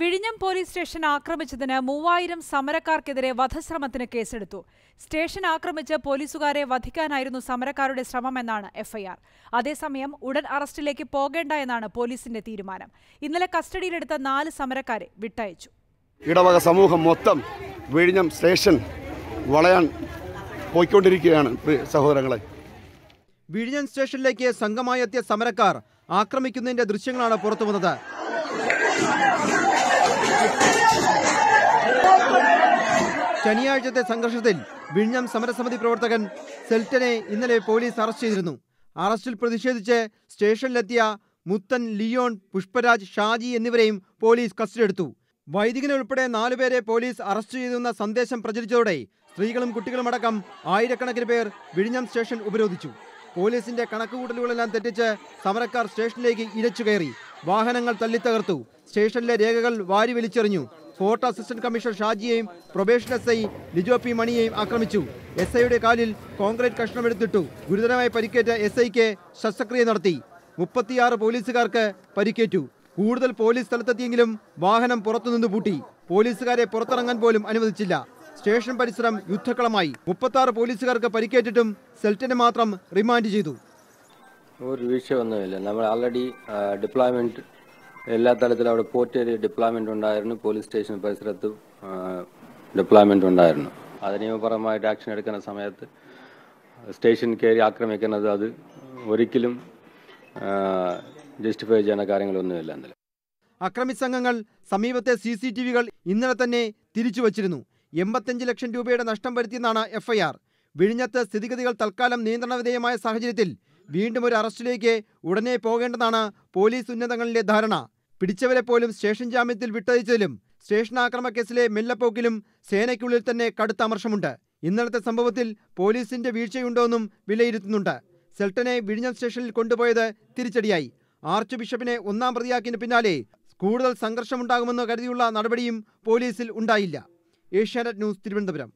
വിഴിഞ്ഞം police station ആക്രമിച്ചതിന് മൂവായിരം സമരക്കാർക്കെതിരെ വധശ്രമത്തിന് കേസെടുത്തു സ്റ്റേഷൻ ആക്രമിച്ച് പോലീസുകാരെ വധിക്കാനായിരുന്നു സമരക്കാരുടെ ശ്രമമെന്നാണ് എഫ്ഐആർ അതേസമയം ഉടൻ അറസ്റ്റിലേക്ക് പോകേണ്ട എന്നാണ് പോലീസിന്റെ തീരുമാനം ഇന്നലെ കസ്റ്റഡിയിലെടുത്ത നാല് സമരക്കാരെ വിട്ടയച്ചു ഇടവക സമൂഹം മൊത്തം വിഴിഞ്ഞം സ്റ്റേഷൻ വളയാൻ പോയിക്കൊണ്ടിരിക്കുകയാണ് സഹോദരങ്ങളെ വിഴിഞ്ഞം സ്റ്റേഷനിലേക്ക് സംഘമായെത്തിയ സമരക്കാർ ആക്രമിക്കുന്നതിന്റെ ദൃശ്യങ്ങളാണ് പുറത്തുവന്നത് ശനിയാഴ്ചത്തെ സംഘർഷത്തിൽ വിഴിഞ്ഞം സമരസമിതി പ്രവർത്തകൻ സെൽറ്റനെ ഇന്നലെ പോലീസ് അറസ്റ്റ് ചെയ്തിരുന്നു അറസ്റ്റിൽ പ്രതിഷേധിച്ച് സ്റ്റേഷനിലെത്തിയ മുത്തൻ ലിയോൺ പുഷ്പരാജ് ഷാജി എന്നിവരെയും പോലീസ് കസ്റ്റഡി എടുത്തു വൈദികനെ ഉൾപ്പെടെ നാലുപേരെ പോലീസ് അറസ്റ്റ് ചെയ്തെന്ന സന്ദേശം പ്രചരിച്ചതോടെ സ്ത്രീകളും കുട്ടികളുമടക്കം ആയിരക്കണക്കിന് പേർ വിഴിഞ്ഞം സ്റ്റേഷൻ ഉപരോധിച്ചു പോലീസിന്റെ കണക്കുകൂട്ടലുകളെല്ലാം തെറ്റിച്ച് സമരക്കാർ സ്റ്റേഷനിലേക്ക് ഇരച്ചു കയറി വാഹനങ്ങൾ തല്ലിത്തകർത്തു സ്റ്റേഷനിലെ രേഖകൾ വാരി വലിച്ചെറിഞ്ഞു ഫോർട്ട് അസിസ്റ്റന്റ് കമ്മീഷണർ ഷാജിയെയും probation S I Lijo P മണിയെയും ആക്രമിച്ചു എസ് ഐയുടെ കാലിൽ കോൺക്രീറ്റ് എടുത്തിട്ടു ഗുരുതരമായി പരിക്കേറ്റ എസ് ഐക്ക് ശസ്ത്രക്രിയ നടത്തി മുപ്പത്തിയാറ് പോലീസുകാർക്ക് പരിക്കേറ്റു കൂടുതൽ പോലീസ് സ്ഥലത്തെത്തിയെങ്കിലും വാഹനം പുറത്തുനിന്ന് പൂട്ടി പോലീസുകാരെ പുറത്തിറങ്ങാൻ പോലും അനുവദിച്ചില്ല സ്റ്റേഷൻ പരിസരം യുദ്ധക്കളമായി മുപ്പത്തി പോലീസുകാർക്ക് പരിക്കേറ്റിട്ടും സെൽറ്റിനെ മാത്രം റിമാൻഡ് ചെയ്തു ഒരു ഒന്നുമില്ല നമ്മൾ ആൾറെഡി ഡിപ്ലോയ്മെന്റ് എല്ലാ തലത്തിലും അവിടെ പോർട്ട് ഏരിയ ഡിപ്ലോയ്മെന്റ് ഉണ്ടായിരുന്നു പോലീസ് സ്റ്റേഷൻ പരിസരത്ത് ഡിപ്ലോയ്മെന്റ് ഉണ്ടായിരുന്നു അത് നിയമപരമായിട്ട് ആക്ഷൻ എടുക്കുന്ന സമയത്ത് സ്റ്റേഷൻ കയറി ആക്രമിക്കുന്നത് അത് ഒരിക്കലും ജസ്റ്റിഫൈ ചെയ്യുന്ന കാര്യങ്ങളൊന്നുമില്ല എന്നല്ല അക്രമി സംഘങ്ങൾ സമീപത്തെ സി സി ടി വികൾ ഇന്നലെ തന്നെ തിരിച്ചു വച്ചിരുന്നു എൺപത്തഞ്ച് ലക്ഷം രൂപയുടെ നഷ്ടം വരുത്തിയെന്നാണ് എഫ്ഐആർ വിഴിഞ്ഞത്ത് സ്ഥിതിഗതികൾ തൽക്കാലം നിയന്ത്രണ സാഹചര്യത്തിൽ വീണ്ടും ഒരു അറസ്റ്റിലേക്ക് ഉടനെ പോകേണ്ടതാണ് പോലീസ് ഉന്നതങ്ങളിലെ ധാരണ പിടിച്ചവരെ പോലും സ്റ്റേഷൻ ജാമ്യത്തിൽ വിട്ടയച്ചതിലും സ്റ്റേഷൻ കേസിലെ മെല്ലപ്പോക്കിലും സേനയ്ക്കുള്ളിൽ തന്നെ കടുത്ത അമർഷമുണ്ട് ഇന്നലത്തെ സംഭവത്തിൽ പോലീസിന്റെ വീഴ്ചയുണ്ടോയെന്നും വിലയിരുത്തുന്നുണ്ട് സെൽട്ടനെ വിഴിഞ്ഞം സ്റ്റേഷനിൽ കൊണ്ടുപോയത് തിരിച്ചടിയായി ആർച്ച് ബിഷപ്പിനെ ഒന്നാം പ്രതിയാക്കിന് പിന്നാലെ കൂടുതൽ സംഘർഷമുണ്ടാകുമെന്ന് കരുതിയുള്ള നടപടിയും പോലീസിൽ ഉണ്ടായില്ല ഏഷ്യാനെറ്റ് ന്യൂസ് തിരുവനന്തപുരം